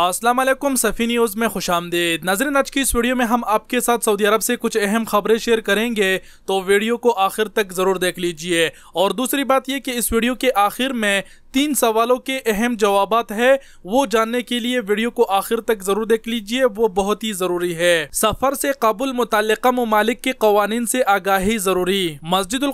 Aslam सफ़ी news में खुश आमदीद नजर नज की इस वीडियो में हम आपके साथ सऊदी अरब से कुछ अहम खबरें शेयर करेंगे तो वीडियो को आखिर तक ज़रूर देख लीजिए और दूसरी बात यह कि इस वीडियो के आखिर में तीन सवालों के अहम जवाब है वो जानने के लिए वीडियो को आखिर तक जरूर देख लीजिए वो बहुत ही जरूरी है सफर से कबुल मुतल ममालिक के कवानीन से आगाही जरूरी मस्जिद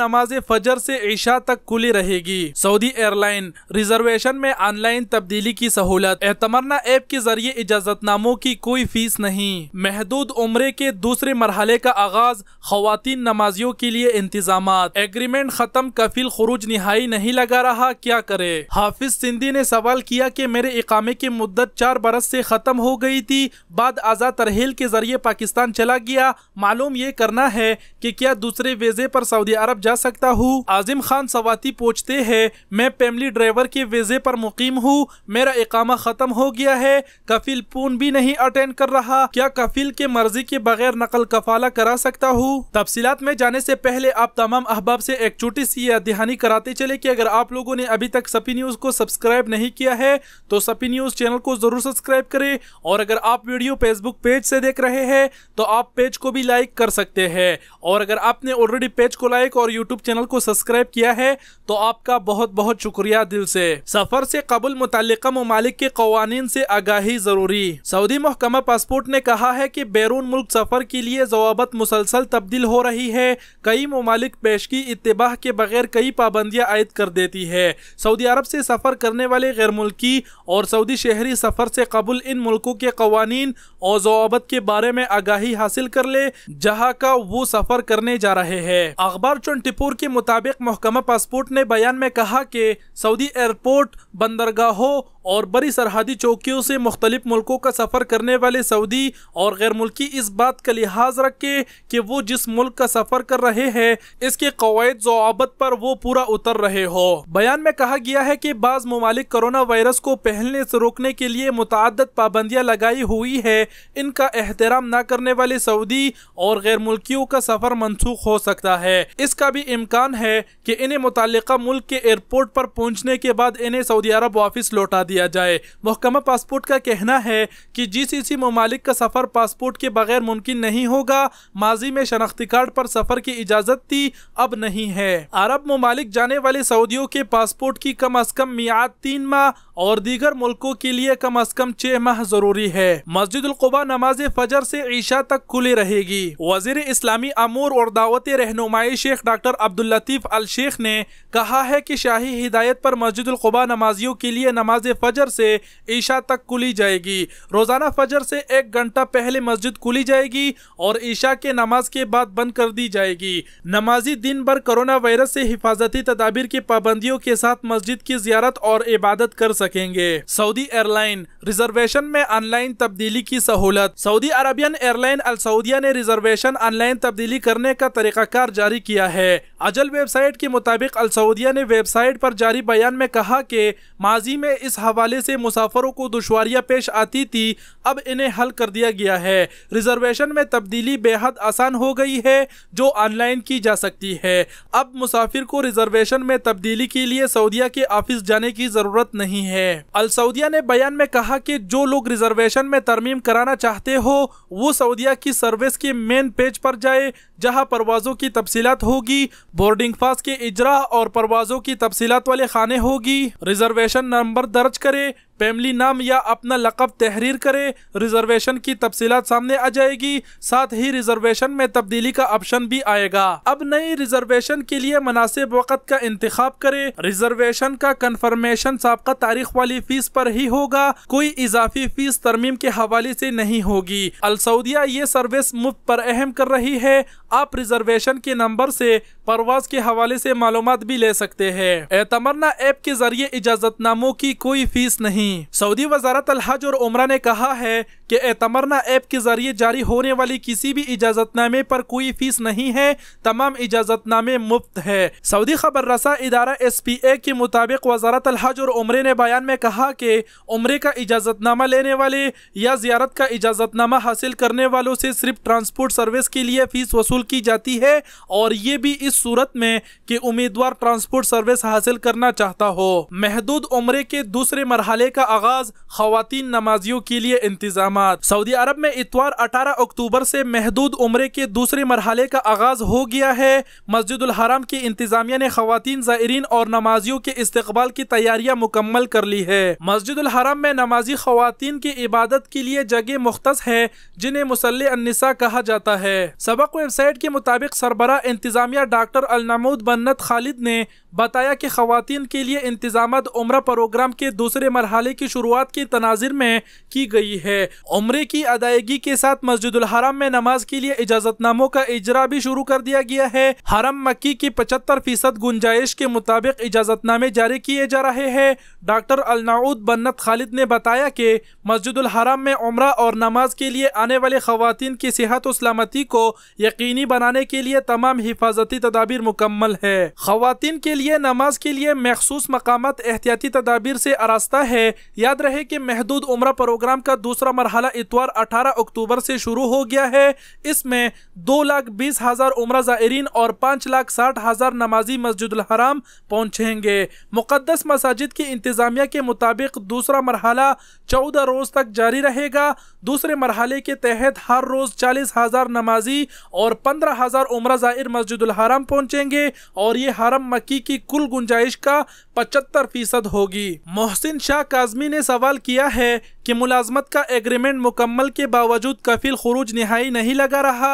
नमाज फजर से ईशा तक खुली रहेगी सऊदी एयरलाइन रिजर्वेशन में ऑनलाइन तब्दीली की सहूलत एतमरना वरना ऐप के जरिए इजाजतनामों की कोई फीस नहीं महदूद उम्र के दूसरे मरहले का आगाज खुवान नमाजियों के लिए इंतजाम एग्रीमेंट खत्म कफिल खुरूज नहाई नहीं लगा रहा क्या करे हाफिज सिंधी ने सवाल किया कि मेरे इकामे की मुद्दत चार बरस ऐसी खत्म हो गयी थी बाद आज़ाद तरहेल के जरिए पाकिस्तान चला गया मालूम ये करना है की क्या दूसरे वेजे आरोप सऊदी अरब जा सकता हूँ आजिम खान सवाती पूछते है मैं फैमिली ड्राइवर के वेजे आरोप मुकीम हूँ मेरा इकामा खत्म हो गया गया है कफिल पून भी नहीं अटेंड कर रहा क्या कफिल के मर्जी के बगैर नकल कफाला करा सकता हूँ तफसीत में जाने से पहले आप तमाम अहबाब से एक छोटी सी दिहानी कराते चले कि अगर आप लोगों ने अभी तक सपी न्यूज को सब्सक्राइब नहीं किया है तो सपी न्यूज चैनल को जरूर सब्सक्राइब करें और अगर आप वीडियो फेसबुक पेज से देख रहे हैं तो आप पेज को भी लाइक कर सकते हैं और अगर आपने ऑलरेडी पेज को लाइक और यूट्यूब चैनल को सब्सक्राइब किया है तो आपका बहुत बहुत शुक्रिया दिल से सफर से कबुल मुतल ममालिक के कवानीन से आगाही जरूरी सऊदी महकमा पासपोर्ट ने कहा है कि बैरून मुल्क सफर के लिए जवाबत मुसलसल तब्दील हो रही है कई ममालिक पेश की इतबाह के बगैर कई पाबंदियां आयद कर देती है सऊदी अरब से सफर करने वाले गैर मुल्की और सऊदी शहरी सफर से कबुल इन मुल्कों के कवानीन और जवाबत के बारे में आगाही हासिल कर ले जहाँ का वो सफर करने जा रहे हैं अखबार चौंटीपुर के मुताबिक महकमा पासपोर्ट ने बयान में कहा की सऊदी एयरपोर्ट बंदरगाहों और बड़ी सरहदी चौकी मुल्कियों से मुख्तलिफ मुल्कों का सफ़र करने वाले सऊदी और गैर मुल्की इस बात का लिहाज रखे कि वो जिस मुल्क का सफ़र कर रहे हैं इसके कवायद जवाबत पर वो पूरा उतर रहे हो बयान में कहा गया है कि बाज़ ममालिक कोरोना वायरस को पहलने से रोकने के लिए मुतद पाबंदियाँ लगाई हुई है इनका एहतराम न करने वाले सऊदी और गैर मुल्कियों का सफ़र मनसूख हो सकता है इसका भी इम्कान है कि इन्हें मुतल मुल्क के एयरपोर्ट पर पहुँचने के बाद इन्हें सऊदी अरब वापस लौटा दिया जाए महकमा पासपोर्ट का कहना है कि इसी ममालिक का सफ़र पासपोर्ट के बगैर मुमकिन नहीं होगा माजी में शनाख्ती कार्ड पर सफ़र की इजाज़त थी अब नहीं है अरब ममालिक जाने वाले सऊदियों के पासपोर्ट की कम अज़ कम मियाद तीन माह और दीगर मुल्कों के लिए कम अज कम छह माह जरूरी है मस्जिद कुबा नमाज फजर से ईशा तक खुली रहेगी वजीर इस्लामी अमूर और दावत रहनुमाई Sheikh doctor Abdul Latif Al Sheikh ने कहा है की शाही हिदायत पर मस्जिद कुबा नमाजियों के लिए नमाज फजर से ईशा तक खुली जाएगी रोजाना फजर से एक घंटा पहले मस्जिद खुली जाएगी और ईशा के नमाज के बाद बंद कर दी जाएगी नमाजी दिन भर कोरोना वायरस से हिफाजती तदाबीर की पाबंदियों के साथ मस्जिद की जियारत और इबादत कर सकेंगे सऊदी एयरलाइन रिजर्वेशन में ऑनलाइन तब्दीली की सहूलत सऊदी अरबियन एयरलाइन सऊदिया ने रिजर्वेशन ऑनलाइन तब्दीली करने का तरीकाकार जारी किया है अजल वेबसाइट के मुताबिक सऊदिया ने वेबसाइट पर जारी बयान में कहा कि माजी में इस हवाले से मुसाफरों को दुशारियाँ पेश आती थी अब इन्हें हल कर दिया गया है रिजर्वेशन में तब्दीली बेहद आसान हो गई है जो ऑनलाइन की जा सकती है अब मुसाफिर को रिजर्वेशन में तब्दीली के लिए सऊदिया के ऑफिस जाने की ज़रूरत नहीं है है अल सऊदिया ने बयान में कहा कि जो लोग रिजर्वेशन में तरमीम कराना चाहते हो वो सऊदिया की सर्विस के मेन पेज पर जाए जहां परवाजों की तफसीत होगी बोर्डिंग पास के इजरा और परवाजों की तफसीत वाले खाने होगी रिजर्वेशन नंबर दर्ज करे फैमिली नाम या अपना लकब तहरीर करें रिजर्वेशन की तफसीत सामने आ जाएगी साथ ही रिजर्वेशन में तब्दीली का ऑप्शन भी आएगा अब नई रिजर्वेशन के लिए मुनासिब वक़्त का इंतखब करें रिजर्वेशन का कन्फर्मेशन सबका तारीख वाली फीस पर ही होगा कोई इजाफी फीस तरमीम के हवाले से नहीं होगी अलसौदिया ये सर्विस मुफ्त पर अहम कर रही है आप रिजर्वेशन के नंबर से परवाज के हवाले से मालूम भी ले सकते हैं एतमरना ऐप के जरिए इजाजत नामों की कोई फीस नहीं नहीं सऊदी वजारत अलहज और उमरा ने कहा है कि एतमरना ऐप के जरिए जारी होने वाली किसी भी इजाजतनामे पर कोई फीस नहीं है तमाम इजाजतनामे मुफ्त है सऊदी खबर रसा इदारा एस पी ए के मुताबिक वजारत अलहज और उमरे ने बयान में कहा कि उमरे का इजाजतनामा लेने वाले या जियारत का इजाजतनामा हासिल करने वालों से सिर्फ ट्रांसपोर्ट सर्विस के लिए फीस वसूल की जाती है और ये भी इस सूरत में कि उम्मीदवार ट्रांसपोर्ट सर्विस हासिल करना चाहता हो महदूद उम्र के दूसरे मरहले का आगाज खातन नमाजियों के लिए इंतजाम सऊदी अरब में इतवार अठारह अक्टूबर से महदूद उम्र के दूसरे मरहले का आगाज हो गया है मस्जिद हराम की इंतजामिया ने खातन ज़ायरीन और नमाजियों के इस्तेबाल की तैयारियां मुकम्मल कर ली है मस्जिद हराम में नमाजी खातन की इबादत के लिए जगह मुख्त है जिन्हें मुसलसा कहा जाता है सबक वेबसाइट के मुताबिक सरबरा इंतजामिया डॉक्टर अलनमूद बन्नत खालिद ने बताया कि खातन के लिए इंतजाम उम्र प्रोग्राम के दूसरे मरहले साले की शुरुआत के तनाजिर में की गई है उम्र की अदायगी के साथ मस्जिद हराम में नमाज के लिए इजाजत नामों का इजरा भी शुरू कर दिया गया है हरम मक्की की पचहत्तर फीसद गुंजाइश के मुताबिक नामे जारी किए जा रहे हैं डॉक्टर अलनाउद बन्नत खालिद ने बताया कि मस्जिद हराम में उम्र और नमाज के लिए आने वाले खातन की सेहत और सलामती को यकीनी बनाने के लिए तमाम हिफाजती तदाबीर मुकम्मल है खातन के लिए नमाज के लिए मखसूस मकाम एहतियाती तदाबीर से आरास्ता है याद रहे कि महदूद उम्र प्रोग्राम का दूसरा मरहला इतवार 18 अक्टूबर से शुरू हो गया है इसमें दो लाख बीस हजार उम्र ज़ायरीन और पाँच लाख साठ हजार नमाजी मस्जिद हराम पहुँचेंगे मुकदस मसाजिद की इंतज़ामिया के मुताबिक दूसरा मरहला चौदह रोज़ तक जारी रहेगा दूसरे मरहले के तहत हर रोज़ चालीस हजार नमाजी और पंद्रह हजार उम्र ज़ायर मस्जिद हराम पहुँचेंगे और ये हरम मक्की की कुल गुंजाइश का पचहत्तर फीसद होगी मोहसिन शाह का आजमी ने सवाल किया है कि मुलाजमत का एग्रीमेंट मुकम्मल के बावजूद कफिल खरूज नहाई नहीं लगा रहा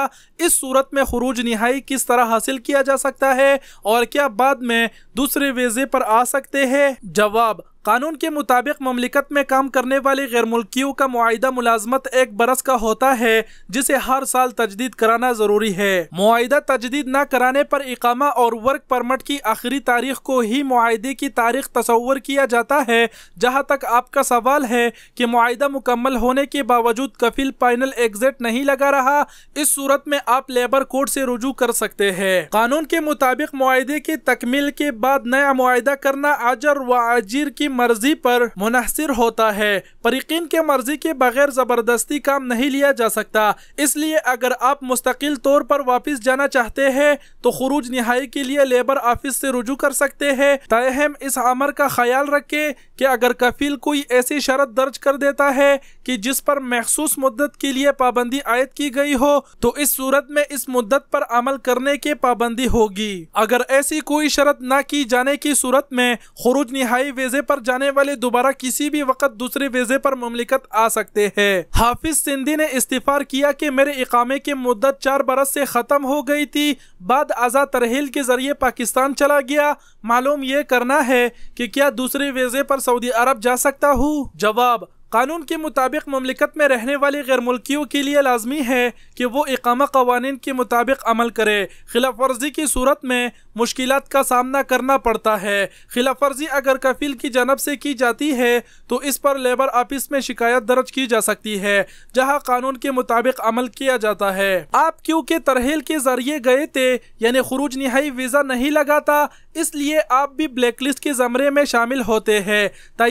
इस सूरत में खरूज नहाई किस तरह हासिल किया जा सकता है और क्या बाद में दूसरे वीज़े पर आ सकते हैं जवाब कानून के मुताबिक ममलिकत में काम करने वाले गैर मुल्कियों का मुआदा मुलाजमत एक बरस का होता है जिसे हर साल तजदीद कराना जरूरी है मुआदा तजदीद न कराने पर इकामा और वर्क परमट की आखिरी तारीख को ही मुआदे की तारीख तस्वर किया जाता है जहाँ तक आपका सवाल है कि मुआदा मुकम्मल होने के बावजूद कफिल फाइनल एग्जिट नहीं लगा रहा इस सूरत में आप लेबर कोर्ट से रुजू कर सकते हैं कानून के मुताबिक मुआदे की तकमील के बाद नया मुआदा करना आजर व आजिर की मर्जी पर मुनहसर होता है परिकीन के मर्जी के बगैर ज़बरदस्ती काम नहीं लिया जा सकता इसलिए अगर आप मुस्तकिल तौर पर वापस जाना चाहते हैं तो खरूज नहाई के लिए लेबर ऑफिस से रुजू कर सकते हैं तयम इस अमर का ख्याल रखे कि अगर कफील कोई ऐसी शरत दर्ज कर देता है कि जिस पर मखसूस मुद्दत के लिए पाबंदी आयद की गई हो तो इस सूरत में इस मुद्दत पर अमल करने की पाबंदी होगी अगर ऐसी कोई शरत न की जाने की सूरत में खरूज नहाई वीज़े पर पर जाने वाले दोबारा किसी भी वक्त दूसरे वीजे पर ममलिकत आ सकते हैं हाफिज सिंधी ने इस्तीफा किया कि मेरे इकामे की मुद्दत चार बरस से ख़त्म हो गई थी बाद आज़ाद तरहील के ज़रिए पाकिस्तान चला गया मालूम ये करना है कि क्या दूसरे वीजे पर सऊदी अरब जा सकता हूँ जवाब कानून के मुताबिक ममलिकत में रहने वाले गैर मुल्कियों के लिए लाजमी है कि वो इकामा कवानीन के मुताबिक अमल करे खिलाफ वर्जी की सूरत में मुश्किल का सामना करना पड़ता है खिलाफ वर्जी अगर कफील की जानब से की जाती है तो इस पर लेबर ऑफिस में शिकायत दर्ज की जा सकती है जहाँ कानून के मुताबिक अमल किया जाता है आप क्योंकि तरहेल के जरिए गए थे यानी खरूज नहाई वीज़ा नहीं लगाता इसलिए आप भी ब्लैक लिस्ट के ज़मरे में शामिल होते हैं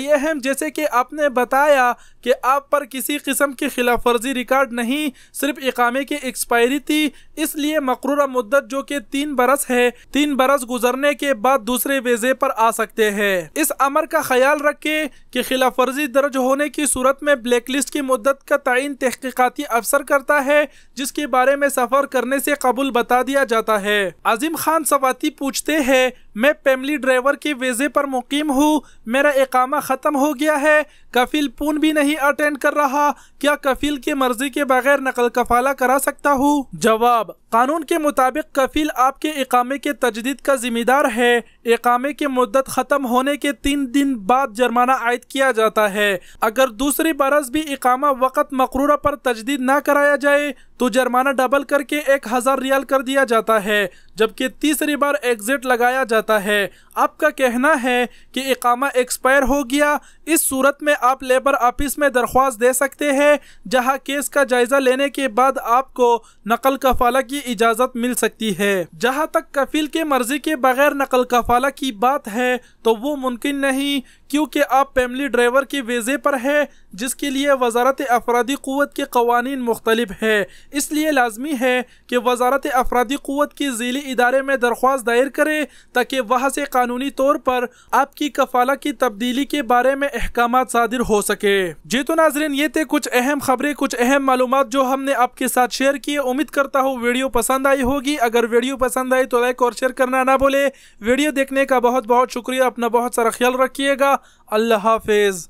अहम जैसे कि आपने बताया बताया कि आप पर किसी किस्म की खिलाफ वर्जी रिकॉर्ड नहीं सिर्फ इकामे की एक्सपायरी थी इसलिए मकरूरा मुद्दत जो कि तीन बरस है तीन बरस गुजरने के बाद दूसरे वेजे पर आ सकते हैं इस अमर का ख्याल रखे कि खिलाफ वर्जी दर्ज होने की सूरत में ब्लैक लिस्ट की मुद्दत का तयन तहकीकती अफसर करता है जिसके बारे में सफर करने से कबूल बता दिया जाता है अजीम खान सवाती पूछते हैं मैं फैमिली ड्राइवर के वेजे पर मुकीम हूँ मेरा एकामा ख़त्म हो गया है कफील पून भी नहीं अटेंड कर रहा क्या कफील की मर्जी के बगैर नकल कफाला करा सकता हूँ जवाब जवाब कानून के मुताबिक कफील आपके इकामे के तजदीद का जिम्मेदार है इकामे की मुद्दत खत्म होने के तीन दिन बाद जुर्माना आयद किया जाता है अगर दूसरी बरस भी इकामा वक़्त मकरूरा पर तजदीद ना कराया जाए तो जुर्माना डबल करके एक हज़ार रियाल कर दिया जाता है जबकि तीसरी बार एग्जिट लगाया जाता है आपका कहना है कि इकामा एक्सपायर हो गया इस सूरत में आप लेबर ऑफिस में दरख्वास्त दे सकते हैं जहां केस का जायज़ा लेने के बाद आपको नकल का फला कफाला की इजाज़त मिल सकती है जहाँ तक कफील के मर्जी के बगैर नकल कफाला की बात है तो वो मुमकिन नहीं क्योंकि आप फैमिली ड्राइवर के वेजे पर है जिसके लिए वजारत अफराधी क़वत के कवानीन मुख्तलिफ है इसलिए लाजमी है कि वजारत अफराधी क़वत के झीली इदारे में दरख्वास्त दायर करें ताकि वहाँ से कानूनी तौर पर आपकी कफाला की तब्दीली के बारे में अहकाम सादिर हो सके जी तो नाजरीन ये थे कुछ अहम खबरें कुछ अहम मालूम जो हमने आपके साथ शेयर किए उम्मीद करता हूँ वीडियो पसंद आई होगी अगर वीडियो पसंद आई तो लाइक और शेयर करना ना भूले वीडियो देखने का बहुत बहुत शुक्रिया अपना बहुत सारा ख्याल रखिएगा अल्लाह हाफिज़